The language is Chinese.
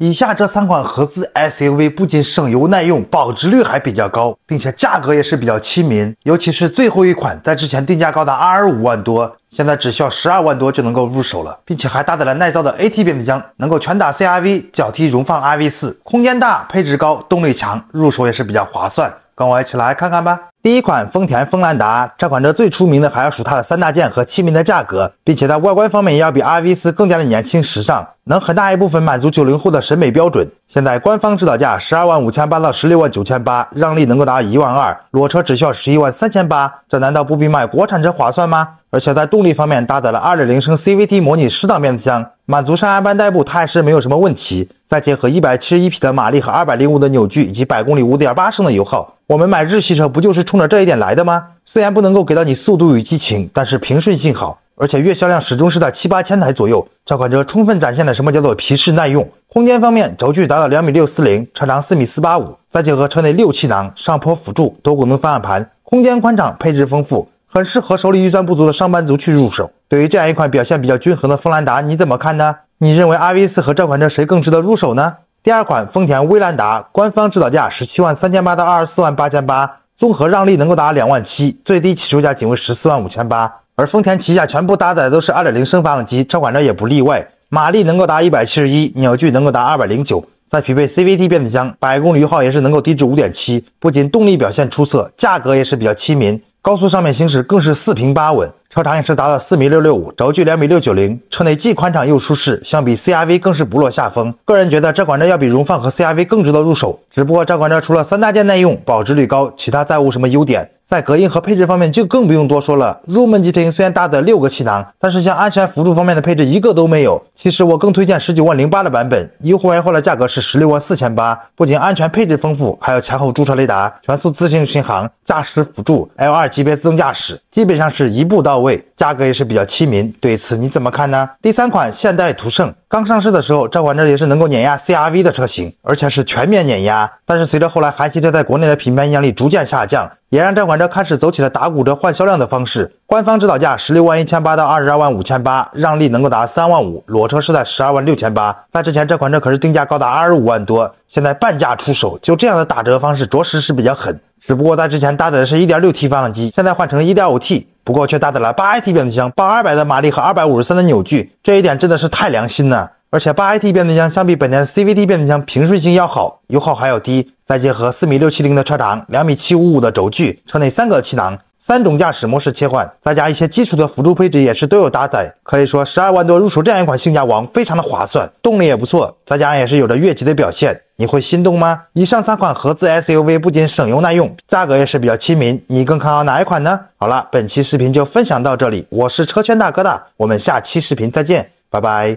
以下这三款合资 SUV 不仅省油耐用，保值率还比较高，并且价格也是比较亲民。尤其是最后一款，在之前定价高达 R 五万多，现在只需要十二万多就能够入手了，并且还搭载了耐造的 AT 变速箱，能够全打 CRV，脚踢荣放 RV 四，空间大，配置高，动力强，入手也是比较划算。跟我一起来看看吧。第一款丰田锋兰达，这款车最出名的还要数它的三大件和亲民的价格，并且在外观方面也要比 RAV4 更加的年轻时尚，能很大一部分满足九零后的审美标准。现在官方指导价十二万五千八到十六万九千八，让利能够达一万二，裸车只需要十一万三千八，这难道不比买国产车划算吗？而且在动力方面搭载了二点零升 CVT 模拟十档变速箱，满足上下班代步它还是没有什么问题。再结合一百七十一匹的马力和二百零五的扭矩以及百公里五点八升的油耗，我们买日系车不就是？冲着这一点来的吗？虽然不能够给到你速度与激情，但是平顺性好，而且月销量始终是在七八千台左右。这款车充分展现了什么叫做皮实耐用。空间方面，轴距达到两米六四零，车长四米四八五，再结合车内六气囊、上坡辅助、多功能方向盘，空间宽敞，配置丰富，很适合手里预算不足的上班族去入手。对于这样一款表现比较均衡的锋兰达，你怎么看呢？你认为 R V 四和这款车谁更值得入手呢？第二款丰田威兰达，官方指导价十七万三千八到二十四万八千八。综合让利能够达两万七，最低起售价仅为十四万五千八，而丰田旗下全部搭载的都是二点零升发动机，这款车也不例外，马力能够达一百七十一，扭矩能够达二百零九，再匹配 CVT 变速箱，百公里油耗也是能够低至五点七，不仅动力表现出色，价格也是比较亲民。高速上面行驶更是四平八稳，车长也是达到四米六六五，轴距两米六九零，车内既宽敞又舒适，相比 CRV 更是不落下风。个人觉得这款车要比荣放和 CRV 更值得入手，只不过这款车除了三大件耐用、保值率高，其他再无什么优点。在隔音和配置方面就更不用多说了。入门级车型虽然搭载六个气囊，但是像安全辅助方面的配置一个都没有。其实我更推荐十九万零八的版本，优惠爱酷的价格是十六万四千八，不仅安全配置丰富，还有前后驻车雷达、全速自适应巡航、驾驶辅助、L2 级别自动驾驶，基本上是一步到位，价格也是比较亲民。对此你怎么看呢？第三款现代途胜。刚上市的时候，这款车也是能够碾压 CRV 的车型，而且是全面碾压。但是随着后来韩系车在国内的品牌影响力逐渐下降，也让这款车开始走起了打骨折换销量的方式。官方指导价十六万一千八到二十二万五千八，让利能够达三万五，裸车是在十二万六千八。在之前这款车可是定价高达二十五万多，现在半价出手，就这样的打折方式着实是比较狠。只不过在之前搭载的是 1.6T 发动机，现在换成 1.5T。不过却搭载了八 AT 变速箱，八二百的马力和二百五十三的扭矩，这一点真的是太良心了。而且八 AT 变速箱相比本田 CVT 变速箱平顺性要好，油耗还要低。再结合四米六七零的车长，两米七五五的轴距，车内三个气囊。三种驾驶模式切换，再加一些基础的辅助配置也是都有搭载，可以说十二万多入手这样一款性价比王，非常的划算，动力也不错，再加上也是有着越级的表现，你会心动吗？以上三款合资 SUV 不仅省油耐用，价格也是比较亲民，你更看好哪一款呢？好了，本期视频就分享到这里，我是车圈大哥大，我们下期视频再见，拜拜。